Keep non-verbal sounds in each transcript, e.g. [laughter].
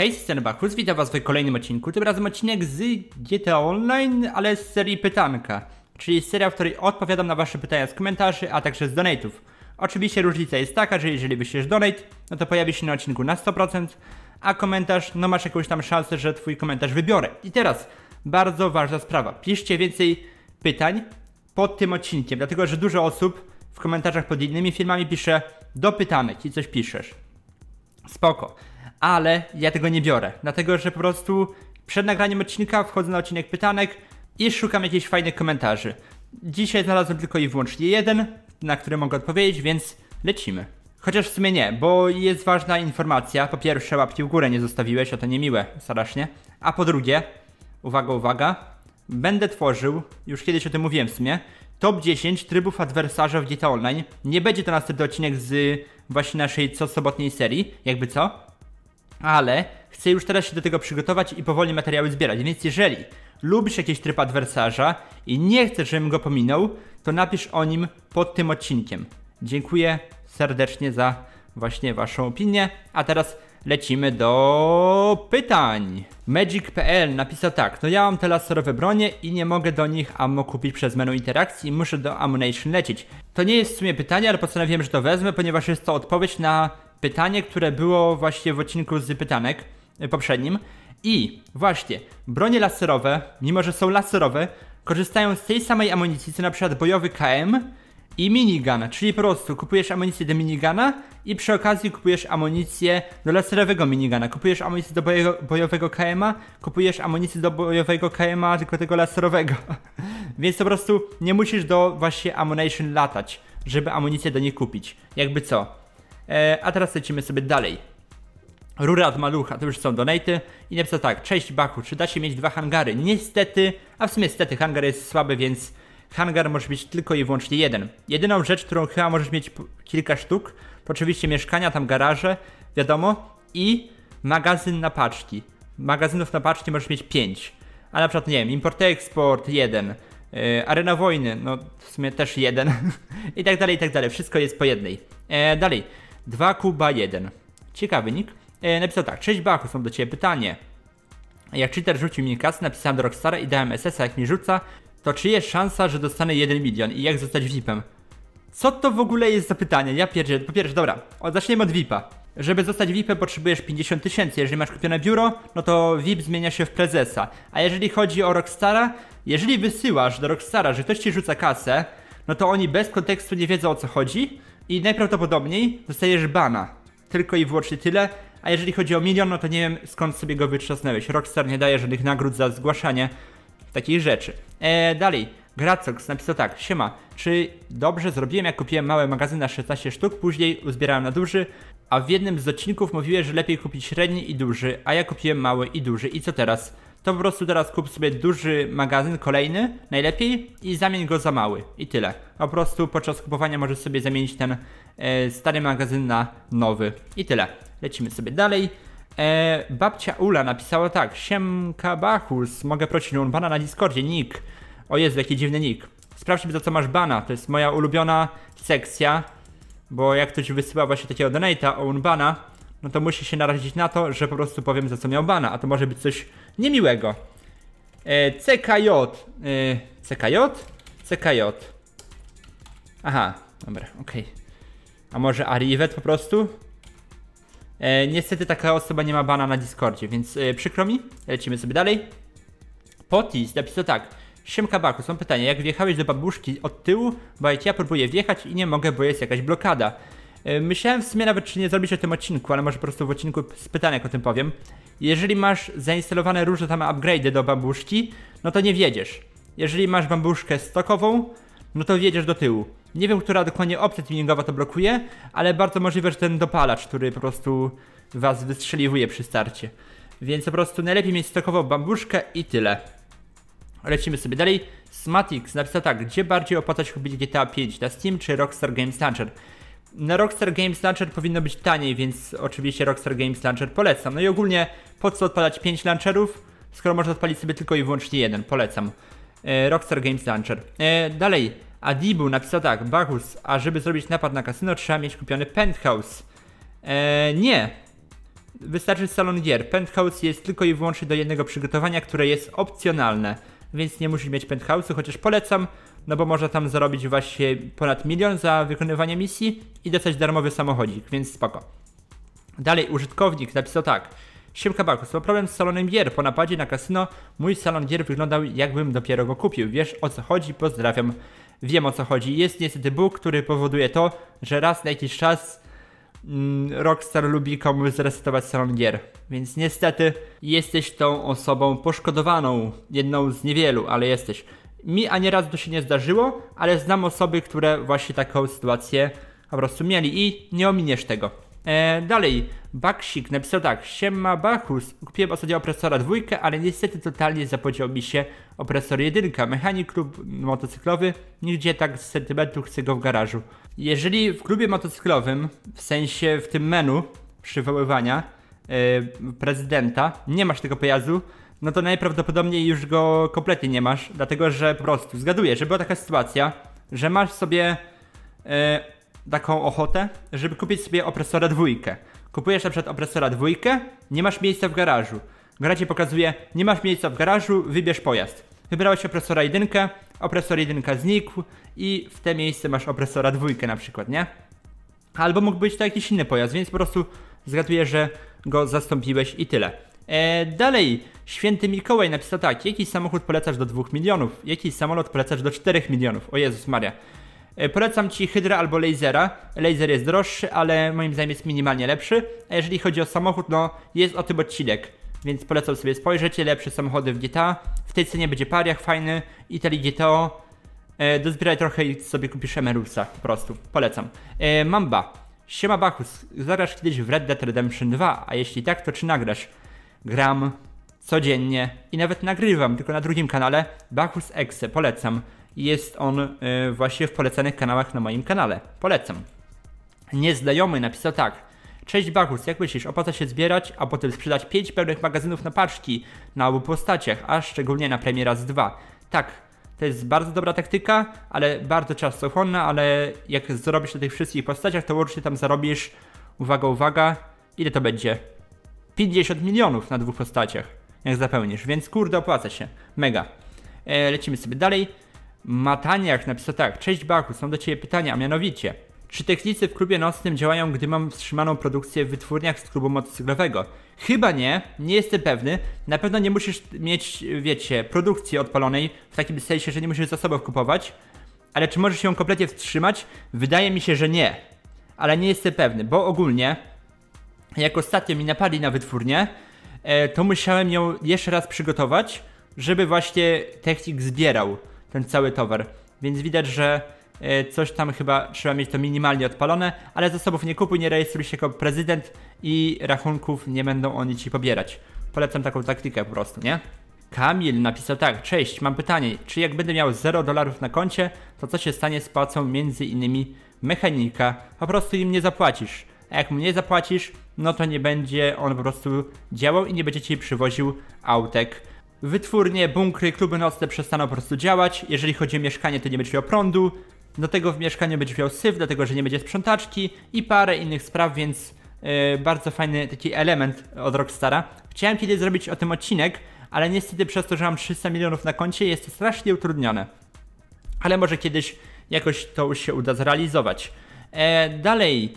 Hej, Stenbakus, witam was w kolejnym odcinku. Tym razem odcinek z GTA Online, ale z serii Pytanka. Czyli seria, w której odpowiadam na wasze pytania z komentarzy, a także z donate'ów. Oczywiście różnica jest taka, że jeżeli wyślesz donate, no to pojawi się na odcinku na 100%, a komentarz, no masz jakąś tam szansę, że twój komentarz wybiorę. I teraz, bardzo ważna sprawa. Piszcie więcej pytań pod tym odcinkiem, dlatego że dużo osób w komentarzach pod innymi filmami pisze do pytanek i coś piszesz. Spoko ale ja tego nie biorę, dlatego że po prostu przed nagraniem odcinka wchodzę na odcinek pytanek i szukam jakichś fajnych komentarzy. Dzisiaj znalazłem tylko i wyłącznie jeden, na który mogę odpowiedzieć, więc lecimy. Chociaż w sumie nie, bo jest ważna informacja. Po pierwsze, łapki w górę nie zostawiłeś, a to niemiłe, strasznie. A po drugie, uwaga, uwaga, będę tworzył, już kiedyś o tym mówiłem w sumie, top 10 trybów adwersarza w GTA Online. Nie będzie to następny odcinek z właśnie naszej co sobotniej serii, jakby co, ale chcę już teraz się do tego przygotować i powoli materiały zbierać, więc jeżeli lubisz jakiś tryb adwersarza i nie chcesz, żebym go pominął, to napisz o nim pod tym odcinkiem. Dziękuję serdecznie za właśnie Waszą opinię, a teraz lecimy do pytań. Magic.pl napisał tak, no ja mam te laserowe bronie i nie mogę do nich ammo kupić przez menu interakcji i muszę do Ammunition lecieć. To nie jest w sumie pytanie, ale postanowiłem, że to wezmę, ponieważ jest to odpowiedź na pytanie, które było właśnie w odcinku z pytanek y, poprzednim. I właśnie, bronie laserowe, mimo że są laserowe, korzystają z tej samej amunicji, co na przykład bojowy KM i minigun, czyli po prostu kupujesz amunicję do minigana i przy okazji kupujesz amunicję do laserowego minigana, kupujesz amunicję do bojo bojowego KM, kupujesz amunicję do bojowego KM tylko tego laserowego. [laughs] Więc po prostu nie musisz do właśnie ammunition latać, żeby amunicję do nich kupić. Jakby co? E, a teraz lecimy sobie dalej. Rura od malucha, to już są donaty i napisał tak, cześć Bachu, czy da się mieć dwa hangary? Niestety, a w sumie niestety hangar jest słaby, więc hangar może być tylko i wyłącznie jeden. Jedyną rzecz, którą chyba możesz mieć kilka sztuk, to oczywiście mieszkania, tam garaże, wiadomo, i magazyn na paczki. Magazynów na paczki możesz mieć pięć, a na przykład, nie wiem, import-eksport jeden, Yy, Arena Wojny, no w sumie też jeden. [laughs] I tak dalej, i tak dalej. Wszystko jest po jednej. E, dalej. 2 Kuba 1. Ciekawy nick. E, napisał tak, cześć Bachus, są do Ciebie pytanie. Jak cheater rzucił mi kasę, napisałem do Rockstara i dałem SS-a, jak mi rzuca, to czy jest szansa, że dostanę 1 milion i jak zostać VIP-em? Co to w ogóle jest za pytanie? Ja pierdzie, po pierwsze, dobra, o, zaczniemy od VIP-a. Żeby zostać VIP-em potrzebujesz 50 tysięcy, jeżeli masz kupione biuro, no to VIP zmienia się w prezesa. A jeżeli chodzi o Rockstara, jeżeli wysyłasz do Rockstara, że ktoś Ci rzuca kasę, no to oni bez kontekstu nie wiedzą o co chodzi, i najprawdopodobniej dostajesz bana. Tylko i wyłącznie tyle. A jeżeli chodzi o milion, no to nie wiem skąd sobie go wytrzasnęłeś. Rockstar nie daje żadnych nagród za zgłaszanie takiej rzeczy. Eee, dalej. Gracox napisał tak, siema, czy dobrze zrobiłem jak kupiłem mały magazyn na 16 sztuk, później uzbierałem na duży, a w jednym z odcinków mówiłeś, że lepiej kupić średni i duży, a ja kupiłem mały i duży i co teraz? to po prostu teraz kup sobie duży magazyn, kolejny, najlepiej i zamień go za mały i tyle. Po prostu podczas kupowania możesz sobie zamienić ten e, stary magazyn na nowy i tyle. Lecimy sobie dalej. E, babcia Ula napisała tak, Siemka Bachus, mogę prosić o bana na Discordzie, nick. O Jezu, jaki dziwny nick. Sprawdźmy za co masz bana, to jest moja ulubiona sekcja, bo jak ktoś wysyła właśnie takiego donate'a o unbana, no to musi się narazić na to, że po prostu powiem za co miał bana, a to może być coś niemiłego. E, CKJ. E, CKJ? CKJ. Aha, dobra, okej. Okay. A może Arivet po prostu? E, niestety taka osoba nie ma bana na Discordzie, więc e, przykro mi. Lecimy sobie dalej. Potis napisał tak. Siemka Baku, są pytanie. Jak wjechałeś do babuszki od tyłu? Bo jak ja próbuję wjechać i nie mogę, bo jest jakaś blokada. E, myślałem w sumie nawet, czy nie zrobić o tym odcinku, ale może po prostu w odcinku z pytanek o tym powiem. Jeżeli masz zainstalowane różne tam upgrade'y do bambuszki, no to nie wiedziesz. Jeżeli masz bambuszkę stokową, no to wiedziesz do tyłu. Nie wiem, która dokładnie opcja tuningowa to blokuje, ale bardzo możliwe, że ten dopalacz, który po prostu was wystrzeliwuje przy starcie. Więc po prostu najlepiej mieć stokową bambuszkę i tyle. Lecimy sobie dalej. Smatix napisał tak, gdzie bardziej opłacać kupić GTA 5, na Steam czy Rockstar Games Launcher? na Rockstar Games Launcher powinno być taniej, więc oczywiście Rockstar Games Launcher polecam. No i ogólnie po co odpalać 5 launcherów, skoro można odpalić sobie tylko i wyłącznie jeden, polecam. E, Rockstar Games Launcher. E, dalej, Adibu napisał tak, Bagus, a żeby zrobić napad na kasyno trzeba mieć kupiony penthouse. E, nie, wystarczy salon gier. Penthouse jest tylko i wyłącznie do jednego przygotowania, które jest opcjonalne więc nie musisz mieć penthouse'u, chociaż polecam, no bo można tam zarobić właśnie ponad milion za wykonywanie misji i dostać darmowy samochodzik, więc spoko. Dalej użytkownik napisał tak. Siemka Bakus, ma problem z salonem gier. Po napadzie na kasyno mój salon gier wyglądał jakbym dopiero go kupił. Wiesz o co chodzi? Pozdrawiam. Wiem o co chodzi. Jest niestety bóg, który powoduje to, że raz na jakiś czas Mm, Rockstar lubi komuś zresetować stronę gier, więc niestety jesteś tą osobą poszkodowaną, jedną z niewielu, ale jesteś. Mi ani razu to się nie zdarzyło, ale znam osoby, które właśnie taką sytuację po prostu mieli i nie ominiesz tego. E, dalej, Baksik napisał tak, Siema Bachus, kupiłem ostatnio opresora dwójkę, ale niestety totalnie zapodział mi się opresor jedynka, mechanik klub motocyklowy, nigdzie tak z sentymentu chcę go w garażu. Jeżeli w klubie motocyklowym, w sensie w tym menu przywoływania e, prezydenta, nie masz tego pojazdu, no to najprawdopodobniej już go kompletnie nie masz, dlatego że po prostu zgaduję, że była taka sytuacja, że masz sobie e, taką ochotę, żeby kupić sobie opresora dwójkę. Kupujesz na przykład opresora dwójkę, nie masz miejsca w garażu. Gra ci pokazuje, nie masz miejsca w garażu, wybierz pojazd. Wybrałeś opresora jedynkę, opresor jedynka znikł i w te miejsce masz opresora dwójkę na przykład, nie? Albo mógł być to jakiś inny pojazd, więc po prostu zgaduję, że go zastąpiłeś i tyle. Eee, dalej, święty Mikołaj napisał tak, jaki samochód polecasz do 2 milionów, jaki samolot polecasz do 4 milionów, o Jezus Maria. E, polecam Ci Hydra albo Lasera. Laser jest droższy, ale moim zdaniem jest minimalnie lepszy. A e, jeżeli chodzi o samochód, no jest o tym odcinek. Więc polecam sobie spojrzeć, lepsze samochody w GTA. W tej cenie będzie paria, fajny, Italy GTO. E, dozbieraj trochę i sobie kupisz Emerusa, po prostu. Polecam. E, Mamba. Siema Bachus, zagrasz kiedyś w Red Dead Redemption 2, a jeśli tak, to czy nagrasz? Gram codziennie i nawet nagrywam, tylko na drugim kanale Bachus Exe, polecam jest on e, właśnie w polecanych kanałach na moim kanale. Polecam. Nieznajomy napisał tak. Cześć Bakus, jak myślisz, opłaca się zbierać, a potem sprzedać 5 pełnych magazynów na paczki na obu postaciach, a szczególnie na Premiera z 2. Tak, to jest bardzo dobra taktyka, ale bardzo czasochłonna, ale jak zrobisz na tych wszystkich postaciach, to łącznie tam zarobisz, uwaga, uwaga, ile to będzie? 50 milionów na dwóch postaciach, jak zapełnisz, więc kurde opłaca się, mega. E, lecimy sobie dalej. Mataniach napisał tak, cześć Bachu, są do Ciebie pytania, a mianowicie, czy technicy w klubie nocnym działają, gdy mam wstrzymaną produkcję w wytwórniach z klubu motocyklowego? Chyba nie, nie jestem pewny. Na pewno nie musisz mieć, wiecie, produkcji odpalonej, w takim sensie, że nie musisz zasobów kupować. Ale czy możesz ją kompletnie wstrzymać? Wydaje mi się, że nie. Ale nie jestem pewny, bo ogólnie, jak ostatnio mi napadli na wytwórnię, e, to musiałem ją jeszcze raz przygotować, żeby właśnie technik zbierał ten cały towar. Więc widać, że e, coś tam chyba trzeba mieć to minimalnie odpalone, ale zasobów nie kupuj, nie rejestruj się jako prezydent i rachunków nie będą oni ci pobierać. Polecam taką taktykę po prostu, nie? Kamil napisał tak, cześć, mam pytanie, czy jak będę miał 0 dolarów na koncie, to co się stanie z płacą między innymi mechanika? Po prostu im nie zapłacisz. A jak mu nie zapłacisz, no to nie będzie on po prostu działał i nie będzie ci przywoził autek. Wytwórnie, bunkry, kluby nocne przestaną po prostu działać. Jeżeli chodzi o mieszkanie, to nie będziesz miał prądu. Do tego w mieszkaniu będziesz miał syf, dlatego że nie będzie sprzątaczki i parę innych spraw, więc yy, bardzo fajny taki element od Rockstara. Chciałem kiedyś zrobić o tym odcinek, ale niestety przez to, że mam 300 milionów na koncie, jest to strasznie utrudnione. Ale może kiedyś jakoś to się uda zrealizować. E, dalej,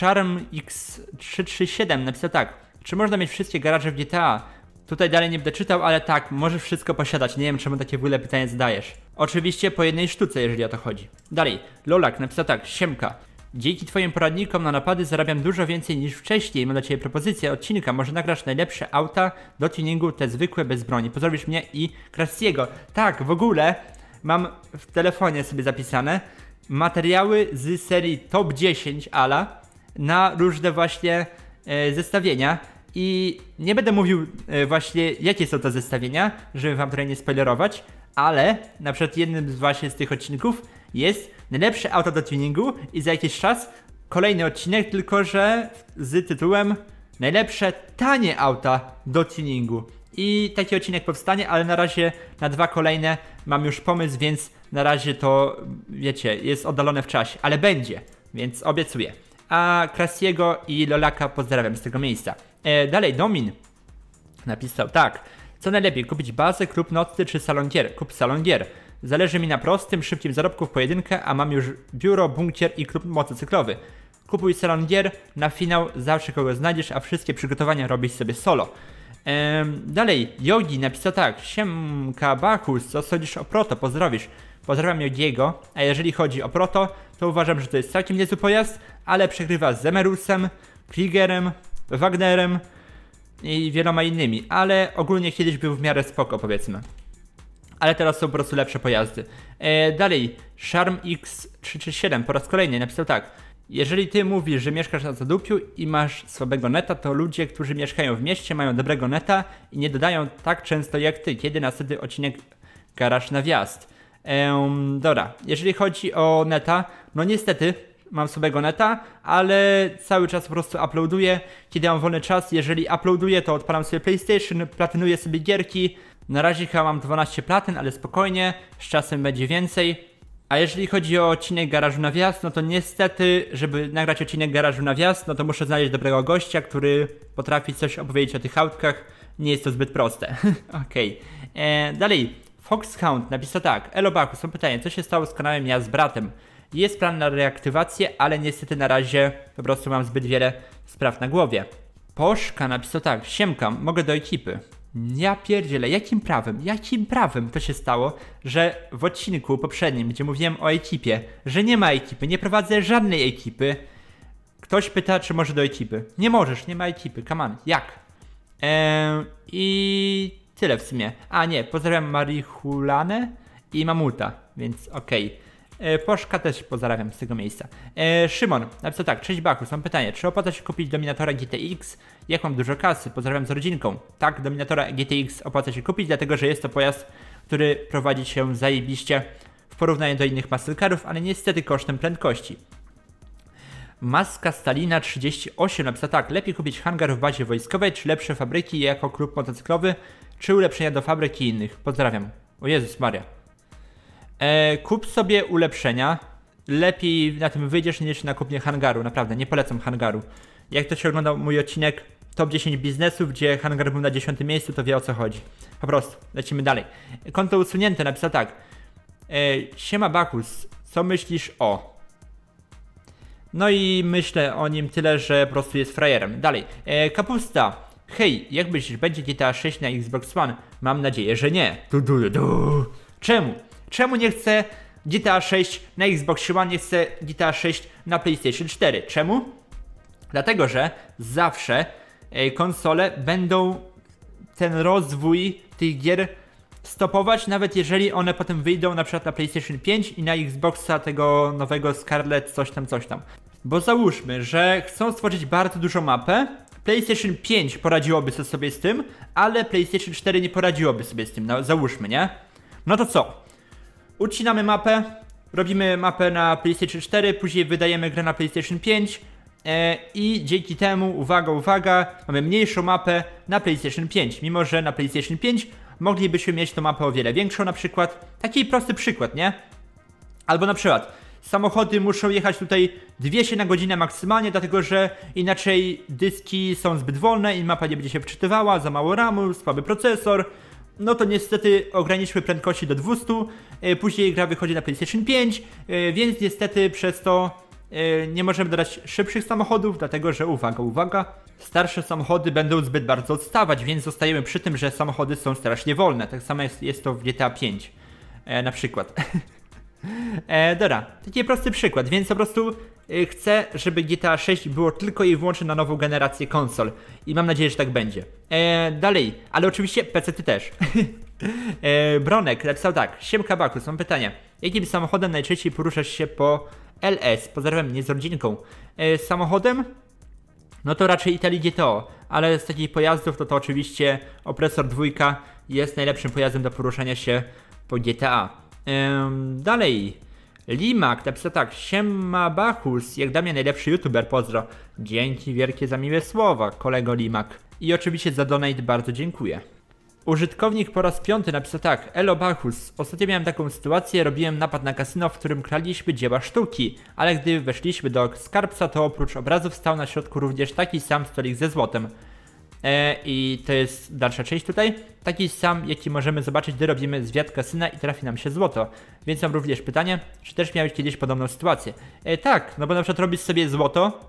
Charm X337 napisał tak. Czy można mieć wszystkie garaże w GTA? Tutaj dalej nie będę czytał, ale tak, możesz wszystko posiadać. Nie wiem, czemu takie w ogóle pytanie zdajesz. Oczywiście po jednej sztuce, jeżeli o to chodzi. Dalej, Lolak napisał tak, Siemka. Dzięki twoim poradnikom na napady zarabiam dużo więcej niż wcześniej. Mam dla ciebie propozycję odcinka. Może nagrasz najlepsze auta do tuningu, te zwykłe bez broni. Pozdrowisz mnie i Krasiego. Tak, w ogóle mam w telefonie sobie zapisane materiały z serii Top 10 Ala na różne właśnie e, zestawienia i nie będę mówił e, właśnie jakie są te zestawienia, żeby wam tutaj nie spoilerować, ale na przykład jednym z właśnie z tych odcinków jest najlepsze auto do tuningu i za jakiś czas kolejny odcinek, tylko że z tytułem najlepsze tanie auta do tuningu. I taki odcinek powstanie, ale na razie na dwa kolejne mam już pomysł, więc na razie to wiecie, jest oddalone w czasie, ale będzie, więc obiecuję. A Krasiego i Lolaka pozdrawiam z tego miejsca. E, dalej, Domin napisał tak. Co najlepiej, kupić bazę, klub nocny czy salon gier? Kup salon gier. Zależy mi na prostym, szybkim zarobku w pojedynkę, a mam już biuro, bunkier i klub motocyklowy. Kupuj salon gier, na finał zawsze kogo znajdziesz, a wszystkie przygotowania robisz sobie solo. Ehm, dalej, Yogi napisał tak. Siemka Bakus, co sądzisz o Proto? Pozdrowisz. Pozdrawiam Yogiego, a jeżeli chodzi o Proto, to uważam, że to jest całkiem niezły pojazd, ale przegrywa z Zemerusem, Kriegerem, Wagnerem i wieloma innymi, ale ogólnie kiedyś był w miarę spoko, powiedzmy. Ale teraz są po prostu lepsze pojazdy. E, dalej, Charm X337 po raz kolejny napisał tak. Jeżeli ty mówisz, że mieszkasz na zadupiu i masz słabego neta, to ludzie, którzy mieszkają w mieście, mają dobrego neta i nie dodają tak często jak ty, kiedy wtedy odcinek garaż na wjazd. Ehm, dobra, jeżeli chodzi o neta, no niestety mam słabego neta, ale cały czas po prostu uploaduję, kiedy mam wolny czas. Jeżeli uploaduję, to odpalam sobie PlayStation, platynuję sobie gierki. Na razie chyba mam 12 platyn, ale spokojnie, z czasem będzie więcej. A jeżeli chodzi o odcinek garażu na wjazd, no to niestety, żeby nagrać odcinek garażu na wjazd, no to muszę znaleźć dobrego gościa, który potrafi coś opowiedzieć o tych autkach. Nie jest to zbyt proste. [laughs] Okej. Okay. E, dalej. Foxhound napisał tak. Elo Bakus, są pytanie, co się stało z kanałem Ja z bratem? Jest plan na reaktywację, ale niestety na razie po prostu mam zbyt wiele spraw na głowie. Poszka napisał tak, siemkam, mogę do ekipy. Ja pierdzielę, jakim prawem, jakim prawem to się stało, że w odcinku poprzednim, gdzie mówiłem o ekipie, że nie ma ekipy, nie prowadzę żadnej ekipy, ktoś pyta, czy może do ekipy. Nie możesz, nie ma ekipy, come on, jak? Eee, I tyle w sumie. A nie, pozdrawiam Marihulanę i Mamuta, więc okej. Okay. E, Poszka też pozdrawiam z tego miejsca. E, Szymon, napisał tak, cześć Bakus, mam pytanie, czy opłaca się kupić Dominatora GTX? Jak mam dużo kasy? Pozdrawiam z rodzinką. Tak, Dominatora GTX opłaca się kupić, dlatego że jest to pojazd, który prowadzi się zajebiście w porównaniu do innych masylkarów, ale niestety kosztem prędkości. Maska Stalina 38 napisał tak, lepiej kupić hangar w bazie wojskowej, czy lepsze fabryki jako klub motocyklowy, czy ulepszenia do fabryki innych. Pozdrawiam. O Jezus Maria. E, kup sobie ulepszenia. Lepiej na tym wyjdziesz niż na kupnie hangaru, naprawdę, nie polecam hangaru. Jak ktoś oglądał mój odcinek top 10 biznesów, gdzie hangar był na 10 miejscu, to wie o co chodzi. Po prostu, lecimy dalej. Konto usunięte napisał tak. E, Siema Bakus, co myślisz o? No i myślę o nim tyle, że po prostu jest frajerem. Dalej, e, kapusta. Hej, jak myślisz, będzie GTA 6 na Xbox One? Mam nadzieję, że nie. Du, du, du. Czemu? Czemu nie chcę GTA 6 na Xbox One, nie chcę GTA 6 na PlayStation 4? Czemu? Dlatego, że zawsze e, konsole będą ten rozwój tych gier stopować, nawet jeżeli one potem wyjdą na przykład na PlayStation 5 i na Xboxa tego nowego Scarlet coś tam, coś tam. Bo załóżmy, że chcą stworzyć bardzo dużą mapę, PlayStation 5 poradziłoby sobie z tym, ale PlayStation 4 nie poradziłoby sobie z tym, no załóżmy, nie? No to co? Ucinamy mapę, robimy mapę na PlayStation 4, później wydajemy grę na PlayStation 5 e, i dzięki temu, uwaga, uwaga, mamy mniejszą mapę na PlayStation 5, mimo że na PlayStation 5 moglibyśmy mieć tą mapę o wiele większą na przykład. Taki prosty przykład, nie? Albo na przykład samochody muszą jechać tutaj 200 na godzinę maksymalnie, dlatego że inaczej dyski są zbyt wolne i mapa nie będzie się wczytywała, za mało RAMu, słaby procesor, no to niestety ograniczmy prędkości do 200, e, później gra wychodzi na PlayStation 5, e, więc niestety przez to e, nie możemy dodać szybszych samochodów, dlatego że uwaga, uwaga, starsze samochody będą zbyt bardzo odstawać, więc zostajemy przy tym, że samochody są strasznie wolne. Tak samo jest, jest to w GTA 5 na przykład. [laughs] E, dobra, taki prosty przykład, więc po prostu Y, chcę, żeby GTA 6 było tylko i wyłącznie na nową generację konsol. I mam nadzieję, że tak będzie. E, dalej, ale oczywiście PC ty też. [laughs] e, Bronek napisał tak. Siemka Bakus, mam pytanie. Jakim samochodem najczęściej poruszasz się po LS? Pozdrawiam mnie z rodzinką. E, samochodem? No to raczej Italii GTO, ale z takich pojazdów to no to oczywiście Opresor Dwójka jest najlepszym pojazdem do poruszania się po GTA. dalej, Limak napisał tak, siema Bachus, jak dla mnie najlepszy youtuber, pozdro. Dzięki wielkie za miłe słowa, kolego Limak. I oczywiście za donate bardzo dziękuję. Użytkownik po raz piąty napisał tak, Elo Bachus, ostatnio miałem taką sytuację, robiłem napad na kasyno, w którym kradliśmy dzieła sztuki, ale gdy weszliśmy do skarbca, to oprócz obrazów stał na środku również taki sam stolik ze złotem. E, i to jest dalsza część tutaj. Taki sam, jaki możemy zobaczyć, gdy robimy zwiat kasyna i trafi nam się złoto. Więc mam również pytanie, czy też miałeś kiedyś podobną sytuację? E, tak, no bo na przykład robisz sobie złoto,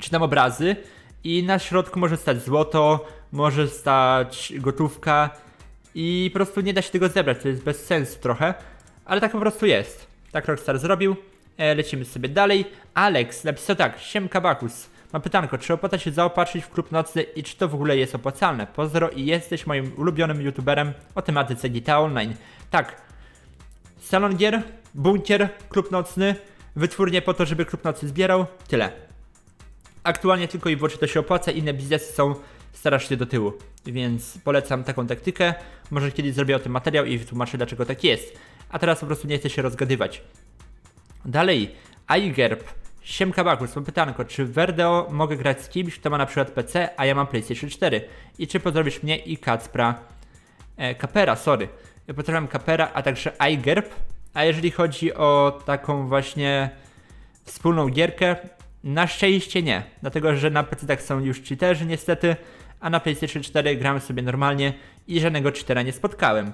czy tam obrazy i na środku może stać złoto, może stać gotówka i po prostu nie da się tego zebrać, to jest bez sensu trochę, ale tak po prostu jest. Tak Rockstar zrobił. E, lecimy sobie dalej. Alex napisał tak, siemka Bakus. Mam pytanko, czy opłaca się zaopatrzyć w klub nocny i czy to w ogóle jest opłacalne? Pozdro i jesteś moim ulubionym youtuberem o tematyce GTA Online. Tak, salon gier, bunkier, klub nocny, wytwórnie po to, żeby klub nocy zbierał, tyle. Aktualnie tylko i wyłącznie to się opłaca, inne biznesy są strasznie do tyłu, więc polecam taką taktykę. Może kiedyś zrobię o tym materiał i wytłumaczę dlaczego tak jest. A teraz po prostu nie chcę się rozgadywać. Dalej, iGerb Siemka Bagus, mam pytanko, czy Verdeo mogę grać z kimś, kto ma na przykład PC, a ja mam PlayStation 4? I czy pozdrowisz mnie i Kacpra, e, Kapera, sorry. Ja pozdrawiam Kapera, a także iGerb. A jeżeli chodzi o taką właśnie wspólną gierkę, na szczęście nie, dlatego że na PC tak są już cheaterzy niestety, a na PlayStation 4 gramy sobie normalnie i żadnego cheatera nie spotkałem.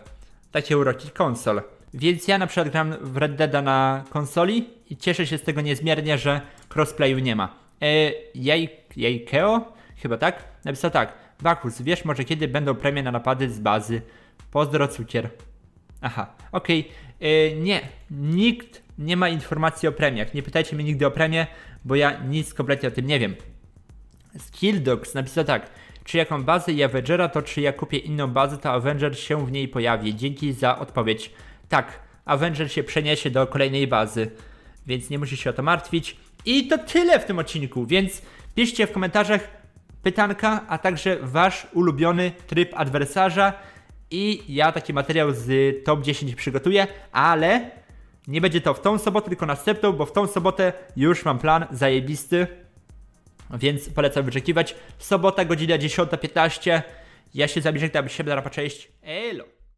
Takie uroki konsol. Więc ja na przykład gram w Red Dead na konsoli i cieszę się z tego niezmiernie, że crossplayu nie ma. Yy, e, jej, Keo, chyba tak, napisał tak. Bakus, wiesz może kiedy będą premie na napady z bazy? Pozdro, cukier. Aha, okej. Okay. E, nie, nikt nie ma informacji o premiach. Nie pytajcie mnie nigdy o premie, bo ja nic kompletnie o tym nie wiem. Skilldogs napisał tak. Czy jaką bazę i Avengera, to czy ja kupię inną bazę, to Avenger się w niej pojawi. Dzięki za odpowiedź. Tak, Avenger się przeniesie do kolejnej bazy, więc nie musisz się o to martwić. I to tyle w tym odcinku, więc piszcie w komentarzach pytanka, a także wasz ulubiony tryb adwersarza i ja taki materiał z top 10 przygotuję, ale nie będzie to w tą sobotę, tylko następną, bo w tą sobotę już mam plan zajebisty, więc polecam wyczekiwać. Sobota, godzina 10.15. Ja się zamieszkam, aby się na cześć. Elo!